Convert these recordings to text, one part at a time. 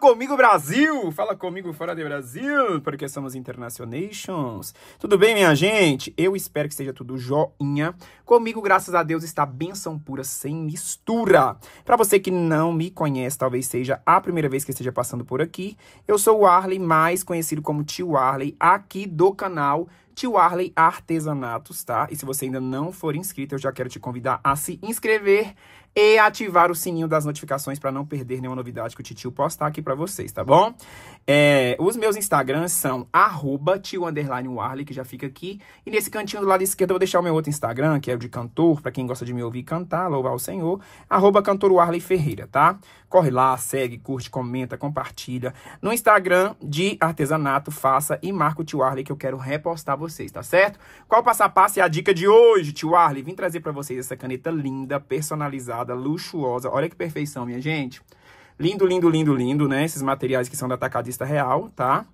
comigo, Brasil! Fala comigo fora de Brasil, porque somos internacionais. Tudo bem, minha gente? Eu espero que esteja tudo joinha. Comigo, graças a Deus, está benção pura, sem mistura. Para você que não me conhece, talvez seja a primeira vez que esteja passando por aqui, eu sou o Arley, mais conhecido como Tio Arley, aqui do canal Tio Arley Artesanatos, tá? E se você ainda não for inscrito, eu já quero te convidar a se inscrever e ativar o sininho das notificações para não perder nenhuma novidade que o Titio postar aqui para vocês, tá bom? É, os meus Instagrams são arroba que já fica aqui. E nesse cantinho do lado esquerdo eu vou deixar o meu outro Instagram, que é o de cantor, para quem gosta de me ouvir cantar, louvar o Senhor, arroba cantor Warley Ferreira, tá? Corre lá, segue, curte, comenta, compartilha. No Instagram de artesanato, faça e marca o tio Arley que eu quero repostar vocês, tá certo? Qual passo a passo e a dica de hoje, tio Arley? Vim trazer para vocês essa caneta linda, personalizada, luxuosa. Olha que perfeição, minha gente. Lindo, lindo, lindo, lindo, né? Esses materiais que são da Atacadista Real, tá?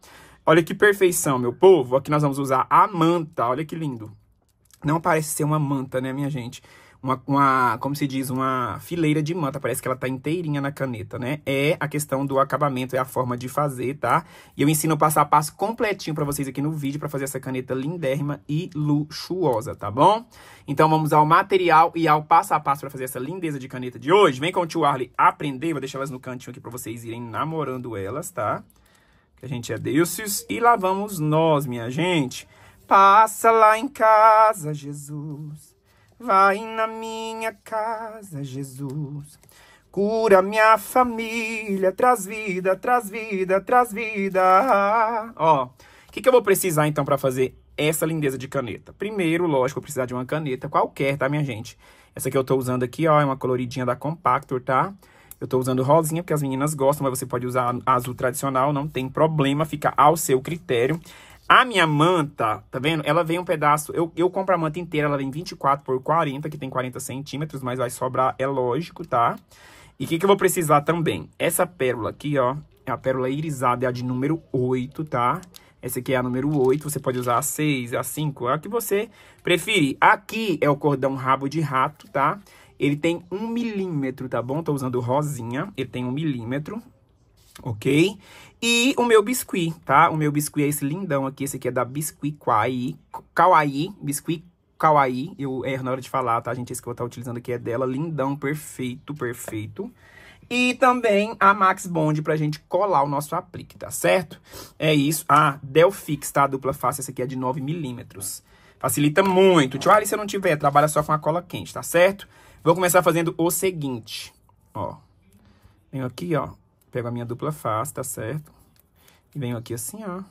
Olha que perfeição, meu povo. Aqui nós vamos usar a manta. Olha que lindo. Não parece ser uma manta, né, minha gente? uma, uma, como se diz, uma fileira de manta, parece que ela tá inteirinha na caneta, né? É a questão do acabamento, é a forma de fazer, tá? E eu ensino o passo a passo completinho para vocês aqui no vídeo para fazer essa caneta lindérrima e luxuosa, tá bom? Então vamos ao material e ao passo a passo para fazer essa lindeza de caneta de hoje. Vem com o tio Arley aprender, vou deixar elas no cantinho aqui para vocês irem namorando elas, tá? Que a gente é deuses e lá vamos nós, minha gente. Passa lá em casa, Jesus. Vai na minha casa, Jesus. Cura minha família, traz vida, traz vida, traz vida. Ó, o que, que eu vou precisar então para fazer essa lindeza de caneta? Primeiro, lógico, eu vou precisar de uma caneta qualquer, tá, minha gente? Essa que eu tô usando aqui, ó, é uma coloridinha da Compactor, tá? Eu tô usando rosinha porque as meninas gostam, mas você pode usar azul tradicional, não tem problema, fica ao seu critério. A minha manta, tá vendo? Ela vem um pedaço. Eu, eu compro a manta inteira, ela vem 24 por 40, que tem 40 centímetros, mas vai sobrar, é lógico, tá? E o que, que eu vou precisar também? Essa pérola aqui, ó. É a pérola irisada, é a de número 8, tá? Essa aqui é a número 8, você pode usar a 6, a 5, a que você preferir. Aqui é o cordão rabo de rato, tá? Ele tem um milímetro, tá bom? Tô usando rosinha, ele tem um milímetro ok? E o meu biscuit, tá? O meu biscuit é esse lindão aqui, esse aqui é da Biscuit Kawaii, Kawaii, Biscuit Kawaii, eu erro na hora de falar, tá, gente? Esse que eu vou estar tá utilizando aqui é dela, lindão, perfeito, perfeito. E também a Max Bond pra gente colar o nosso aplique, tá certo? É isso. Ah, Delfix, tá? A dupla face, essa aqui é de 9 milímetros. Facilita muito. Tio Ali, se eu não tiver, trabalha só com a cola quente, tá certo? Vou começar fazendo o seguinte, ó. Venho aqui, ó, pego a minha dupla face, tá certo? E venho aqui assim, ó. Eu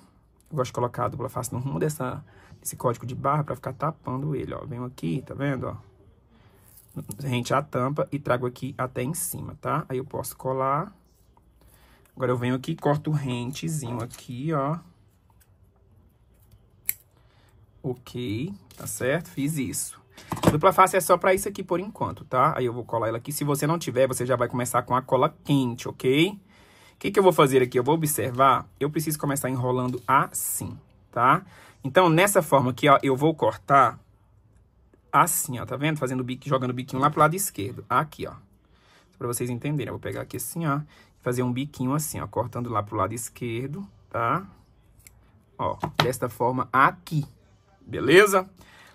gosto de colocar a dupla face no rumo dessa, desse código de barra pra ficar tapando ele, ó. Venho aqui, tá vendo, ó? Rente a tampa e trago aqui até em cima, tá? Aí eu posso colar. Agora eu venho aqui, corto o rentezinho aqui, ó. Ok, tá certo? Fiz isso. A dupla face é só pra isso aqui por enquanto, tá? Aí eu vou colar ela aqui. Se você não tiver, você já vai começar com a cola quente, ok? O que, que eu vou fazer aqui? Eu vou observar, eu preciso começar enrolando assim, tá? Então, nessa forma aqui, ó, eu vou cortar assim, ó, tá vendo? Fazendo o biquinho jogando o biquinho lá pro lado esquerdo, aqui, ó. Pra vocês entenderem, eu vou pegar aqui assim, ó, fazer um biquinho assim, ó, cortando lá pro lado esquerdo, tá? Ó, desta forma aqui, beleza?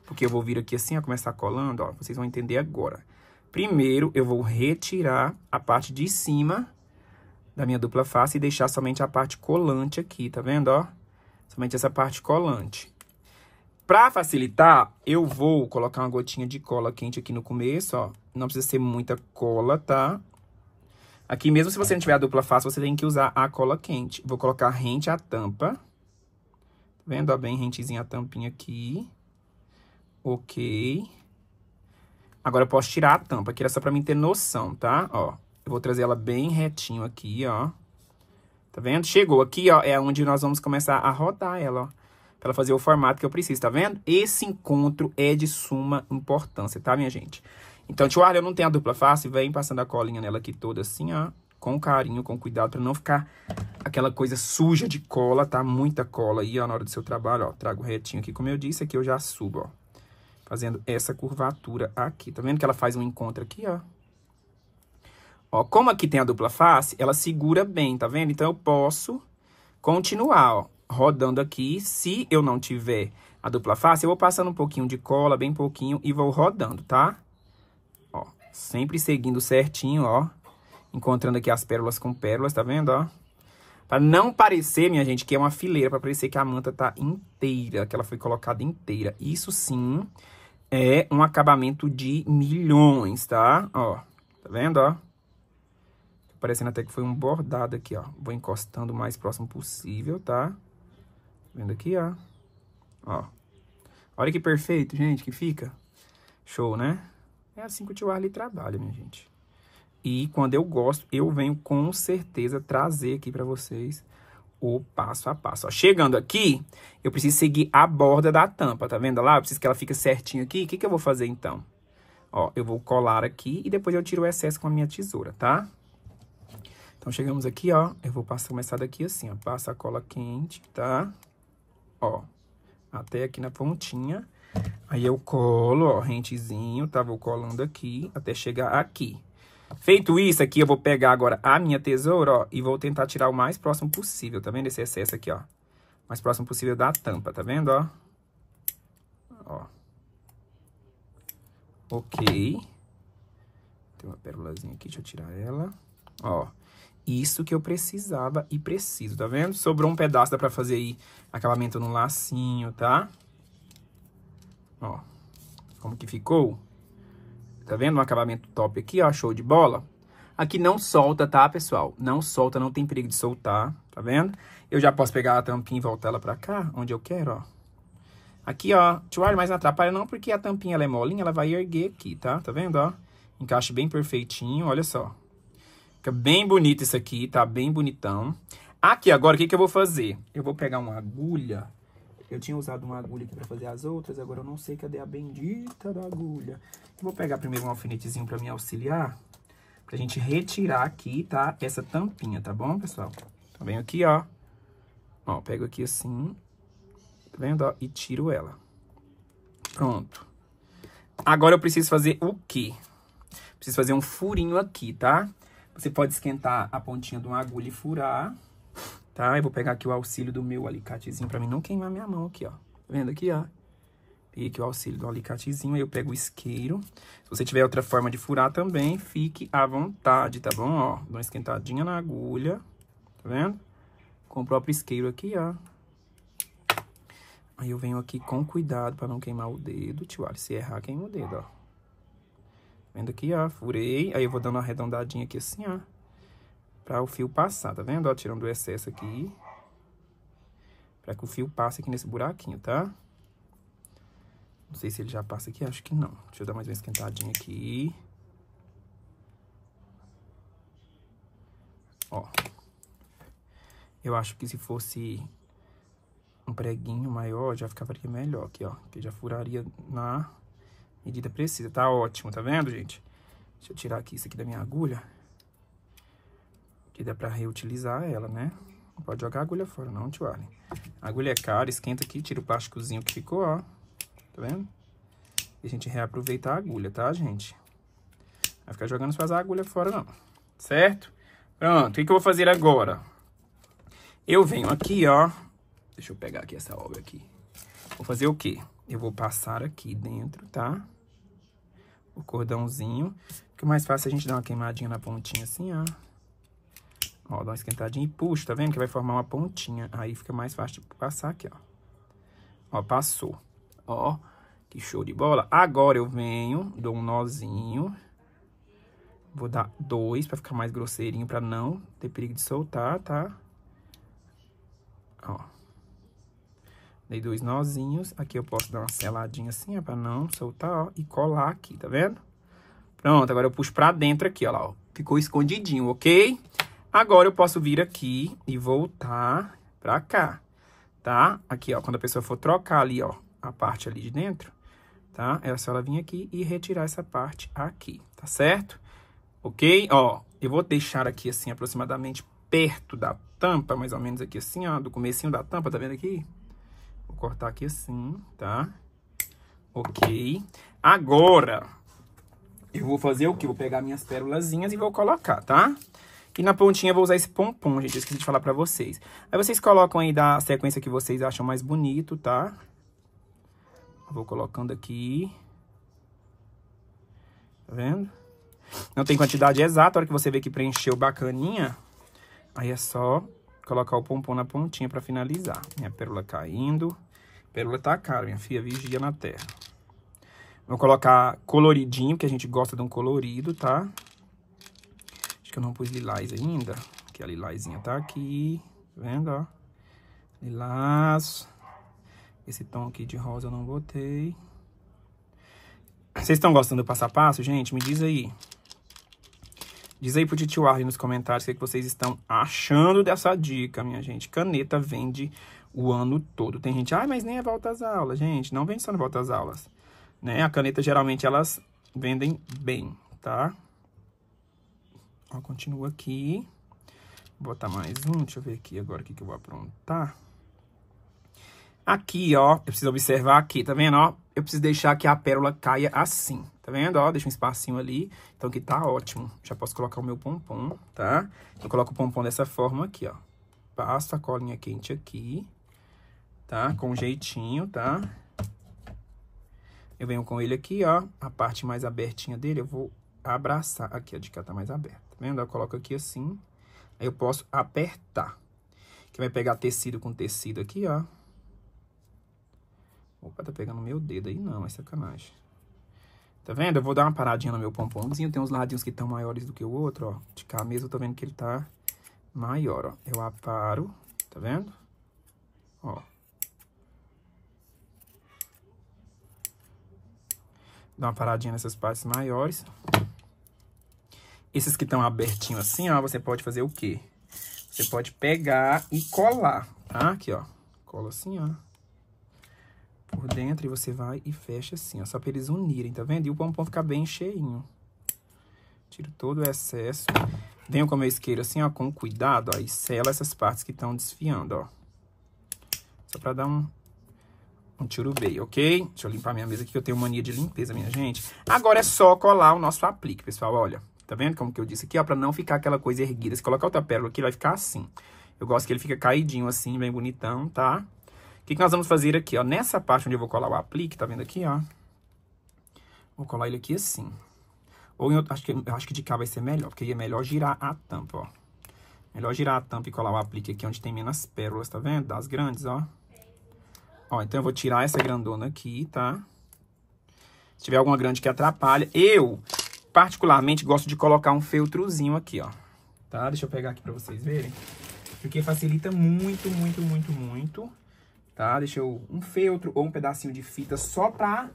Porque eu vou vir aqui assim, ó, começar colando, ó, vocês vão entender agora. Primeiro, eu vou retirar a parte de cima da minha dupla face e deixar somente a parte colante aqui, tá vendo, ó? Somente essa parte colante. Pra facilitar, eu vou colocar uma gotinha de cola quente aqui no começo, ó. Não precisa ser muita cola, tá? Aqui mesmo, se você não tiver a dupla face, você tem que usar a cola quente. Vou colocar rente à tampa. Tá vendo, ó, bem rentezinha a tampinha aqui. Ok. Agora eu posso tirar a tampa, que era só pra mim ter noção, tá? Ó, eu vou trazer ela bem retinho aqui, ó. Tá vendo? Chegou aqui, ó, é onde nós vamos começar a rodar ela, ó. Pra ela fazer o formato que eu preciso, tá vendo? Esse encontro é de suma importância, tá, minha gente? Então, tio Arlen, eu não tenho a dupla face, vem passando a colinha nela aqui toda assim, ó. Com carinho, com cuidado, pra não ficar aquela coisa suja de cola, tá? Muita cola aí, ó, na hora do seu trabalho, ó. Trago retinho aqui, como eu disse, aqui eu já subo, ó. Fazendo essa curvatura aqui. Tá vendo que ela faz um encontro aqui, ó? Ó, como aqui tem a dupla face, ela segura bem, tá vendo? Então, eu posso continuar, ó, rodando aqui. Se eu não tiver a dupla face, eu vou passando um pouquinho de cola, bem pouquinho, e vou rodando, tá? Ó, sempre seguindo certinho, ó. Encontrando aqui as pérolas com pérolas, tá vendo, ó? Pra não parecer, minha gente, que é uma fileira, pra parecer que a manta tá inteira, que ela foi colocada inteira. Isso sim é um acabamento de milhões, tá? Ó, tá vendo, ó? Parecendo até que foi um bordado aqui, ó. Vou encostando o mais próximo possível, tá? tá? Vendo aqui, ó. Ó. Olha que perfeito, gente, que fica. Show, né? É assim que o tio Arley trabalha, minha gente. E quando eu gosto, eu venho com certeza trazer aqui para vocês o passo a passo. Ó, chegando aqui, eu preciso seguir a borda da tampa, tá vendo lá? Eu preciso que ela fique certinha aqui. O que, que eu vou fazer então? Ó, eu vou colar aqui e depois eu tiro o excesso com a minha tesoura, tá? Então, chegamos aqui, ó, eu vou passar, começar daqui assim, ó, passa a cola quente, tá? Ó, até aqui na pontinha. Aí eu colo, ó, rentezinho, tá? Vou colando aqui até chegar aqui. Feito isso aqui, eu vou pegar agora a minha tesoura, ó, e vou tentar tirar o mais próximo possível, tá vendo? Esse excesso aqui, ó. mais próximo possível da tampa, tá vendo, ó? Ó. Ok. Tem uma pérolazinha aqui, deixa eu tirar ela. Ó. Isso que eu precisava e preciso, tá vendo? Sobrou um pedaço, dá pra fazer aí acabamento no lacinho, tá? Ó, como que ficou? Tá vendo? Um acabamento top aqui, ó, show de bola. Aqui não solta, tá, pessoal? Não solta, não tem perigo de soltar, tá vendo? Eu já posso pegar a tampinha e voltar ela pra cá, onde eu quero, ó. Aqui, ó, tirar mas não atrapalha não, porque a tampinha ela é molinha, ela vai erguer aqui, tá? Tá vendo, ó? Encaixe bem perfeitinho, olha só. Fica bem bonito isso aqui, tá bem bonitão. Aqui agora, o que, que eu vou fazer? Eu vou pegar uma agulha. Eu tinha usado uma agulha aqui pra fazer as outras, agora eu não sei cadê a bendita da agulha. Eu vou pegar primeiro um alfinetezinho pra me auxiliar, pra gente retirar aqui, tá? Essa tampinha, tá bom, pessoal? Tá então, vendo aqui, ó. Ó, pego aqui assim, tá vendo, ó? E tiro ela. Pronto. Agora eu preciso fazer o quê? Preciso fazer um furinho aqui, tá? Tá? Você pode esquentar a pontinha de uma agulha e furar, tá? Eu vou pegar aqui o auxílio do meu alicatezinho pra mim não queimar minha mão aqui, ó. Tá vendo aqui, ó? Peguei aqui o auxílio do alicatezinho, aí eu pego o isqueiro. Se você tiver outra forma de furar também, fique à vontade, tá bom? Ó, dá uma esquentadinha na agulha, tá vendo? Com o próprio isqueiro aqui, ó. Aí eu venho aqui com cuidado pra não queimar o dedo, tio. Se errar, queima o dedo, ó. Vendo aqui, ó, furei, aí eu vou dando uma arredondadinha aqui assim, ó, pra o fio passar, tá vendo? Ó, tirando o excesso aqui, pra que o fio passe aqui nesse buraquinho, tá? Não sei se ele já passa aqui, acho que não. Deixa eu dar mais uma esquentadinha aqui. Ó. Eu acho que se fosse um preguinho maior, já ficaria melhor aqui, ó. Que já furaria na medida precisa. Tá ótimo, tá vendo, gente? Deixa eu tirar aqui isso aqui da minha agulha. Que dá pra reutilizar ela, né? Não pode jogar a agulha fora, não, tio Arlen. A agulha é cara, esquenta aqui, tira o plásticozinho que ficou, ó. Tá vendo? E a gente reaproveitar a agulha, tá, gente? Vai ficar jogando suas agulhas fora, não. Certo? Pronto, o que, que eu vou fazer agora? Eu venho aqui, ó. Deixa eu pegar aqui essa obra aqui. Vou fazer o quê? Eu vou passar aqui dentro, tá? O cordãozinho. Fica mais fácil a gente dar uma queimadinha na pontinha assim, ó. Ó, dá uma esquentadinha e puxa, tá vendo? Que vai formar uma pontinha. Aí fica mais fácil de passar aqui, ó. Ó, passou. Ó, que show de bola. Agora eu venho, dou um nozinho. Vou dar dois pra ficar mais grosseirinho, pra não ter perigo de soltar, tá? Ó. Dei dois nozinhos. Aqui eu posso dar uma seladinha assim, ó, é pra não soltar, ó. E colar aqui, tá vendo? Pronto, agora eu puxo pra dentro aqui, ó lá, ó. Ficou escondidinho, ok? Agora eu posso vir aqui e voltar pra cá, tá? Aqui, ó, quando a pessoa for trocar ali, ó, a parte ali de dentro, tá? É só ela vir aqui e retirar essa parte aqui, tá certo? Ok? Ó, eu vou deixar aqui assim aproximadamente perto da tampa, mais ou menos aqui assim, ó, do comecinho da tampa, tá vendo aqui? cortar aqui assim, tá? Ok. Agora, eu vou fazer o quê? Vou pegar minhas pérolazinhas e vou colocar, tá? E na pontinha eu vou usar esse pompom, gente, esqueci de falar pra vocês. Aí vocês colocam aí da sequência que vocês acham mais bonito, tá? Vou colocando aqui. Tá vendo? Não tem quantidade exata, a hora que você vê que preencheu bacaninha, aí é só colocar o pompom na pontinha pra finalizar. Minha pérola caindo. Pérola tá cara minha filha. Vigia na terra. Vou colocar coloridinho, que a gente gosta de um colorido, tá? Acho que eu não pus lilás ainda. Que a lilazinha tá aqui. Tá vendo, ó? Lilás. Esse tom aqui de rosa eu não botei. Vocês estão gostando do passo a passo, gente? Me diz aí. Diz aí pro Titio Arley nos comentários o é que vocês estão achando dessa dica, minha gente. Caneta vende o ano todo. Tem gente, ah, mas nem é volta às aulas. Gente, não vende só no volta às aulas. Né? A caneta, geralmente, elas vendem bem, tá? Ó, continua aqui. Vou botar mais um. Deixa eu ver aqui agora o que, que eu vou aprontar. Aqui, ó, eu preciso observar aqui, tá vendo, ó? Eu preciso deixar que a pérola caia assim. Tá vendo? Ó, deixa um espacinho ali. Então aqui tá ótimo. Já posso colocar o meu pompom, tá? Eu coloco o pompom dessa forma aqui, ó. Passo a colinha quente aqui, tá? Com jeitinho, tá? Eu venho com ele aqui, ó. A parte mais abertinha dele eu vou abraçar. Aqui, a de cá tá mais aberta. Tá vendo? Eu coloco aqui assim. Aí eu posso apertar. Que vai pegar tecido com tecido aqui, ó. Opa, tá pegando meu dedo aí não, é sacanagem. Tá vendo? Eu vou dar uma paradinha no meu pompomzinho. Tem uns ladinhos que estão maiores do que o outro, ó. De cá mesmo eu tô vendo que ele tá maior, ó. Eu aparo, tá vendo? Ó. Dá uma paradinha nessas partes maiores. Esses que estão abertinhos assim, ó, você pode fazer o quê? Você pode pegar e colar, tá? Aqui, ó. Cola assim, ó por dentro e você vai e fecha assim, ó. Só pra eles unirem, tá vendo? E o pompom ficar bem cheinho. Tiro todo o excesso. Venho com o meu isqueiro assim, ó, com cuidado, ó. E sela essas partes que estão desfiando, ó. Só pra dar um, um tiro bem, ok? Deixa eu limpar minha mesa aqui, que eu tenho mania de limpeza, minha gente. Agora é só colar o nosso aplique, pessoal, olha. Tá vendo como que eu disse aqui, ó? Pra não ficar aquela coisa erguida. Se colocar outra pérola aqui, vai ficar assim. Eu gosto que ele fica caidinho assim, bem bonitão, tá? Tá? que, que nós vamos fazer aqui, ó? Nessa parte onde eu vou colar o aplique, tá vendo aqui, ó? Vou colar ele aqui assim. Ou eu acho que, eu acho que de cá vai ser melhor, porque aí é melhor girar a tampa, ó. Melhor girar a tampa e colar o aplique aqui onde tem menos pérolas, tá vendo? Das grandes, ó. Ó, então eu vou tirar essa grandona aqui, tá? Se tiver alguma grande que atrapalha. Eu, particularmente, gosto de colocar um feltrozinho aqui, ó. Tá? Deixa eu pegar aqui pra vocês verem. Porque facilita muito, muito, muito, muito tá? Deixa eu um feltro ou um pedacinho de fita só pra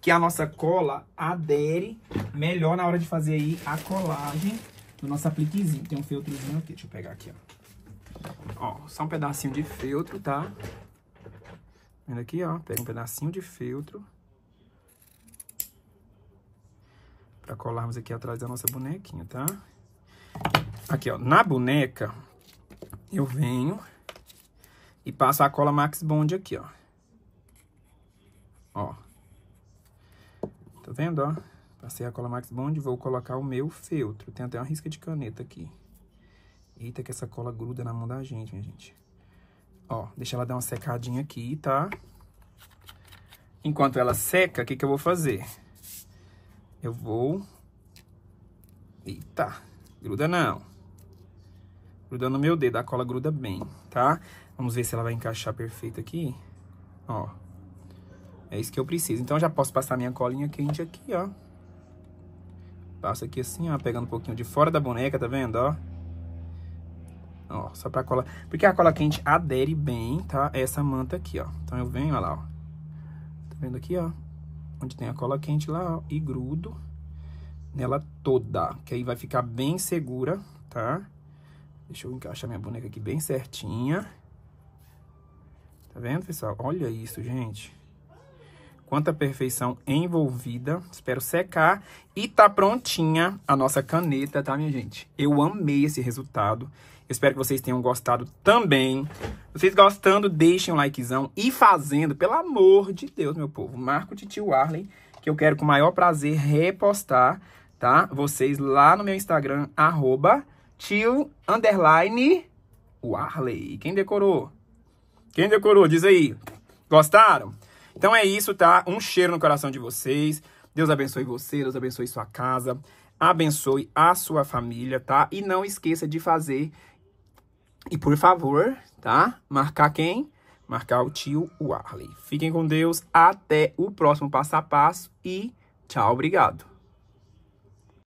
que a nossa cola adere melhor na hora de fazer aí a colagem do nosso apliquezinho. Tem um feltrozinho aqui, deixa eu pegar aqui, ó. Ó, só um pedacinho de feltro, tá? Vendo aqui, ó, pega um pedacinho de feltro para colarmos aqui atrás da nossa bonequinha, tá? Aqui, ó, na boneca eu venho e passa a cola Max Bond aqui, ó. Ó. Tá vendo, ó? Passei a cola Max Bond, vou colocar o meu feltro. Tem até uma risca de caneta aqui. Eita, que essa cola gruda na mão da gente, minha gente. Ó, deixa ela dar uma secadinha aqui, tá? Enquanto ela seca, o que que eu vou fazer? Eu vou... Eita, gruda não. Grudando no meu dedo, a cola gruda bem, tá? Vamos ver se ela vai encaixar perfeito aqui. Ó. É isso que eu preciso. Então, eu já posso passar minha colinha quente aqui, ó. Passa aqui assim, ó, pegando um pouquinho de fora da boneca, tá vendo, ó? Ó, só pra cola... Porque a cola quente adere bem, tá? Essa manta aqui, ó. Então, eu venho, ó lá, ó. Tá vendo aqui, ó? Onde tem a cola quente lá, ó. E grudo nela toda, que aí vai ficar bem segura, Tá? Deixa eu encaixar minha boneca aqui bem certinha. Tá vendo, pessoal? Olha isso, gente. Quanta perfeição envolvida. Espero secar. E tá prontinha a nossa caneta, tá, minha gente? Eu amei esse resultado. Espero que vocês tenham gostado também. Vocês gostando, deixem um likezão. E fazendo, pelo amor de Deus, meu povo. Marco Titio Arlen, que eu quero com o maior prazer repostar, tá? Vocês lá no meu Instagram, arroba tio underline Warley. Quem decorou? Quem decorou? Diz aí. Gostaram? Então é isso, tá? Um cheiro no coração de vocês. Deus abençoe você, Deus abençoe sua casa, abençoe a sua família, tá? E não esqueça de fazer. E por favor, tá? Marcar quem? Marcar o tio Warley. Fiquem com Deus. Até o próximo passo a passo e tchau, obrigado.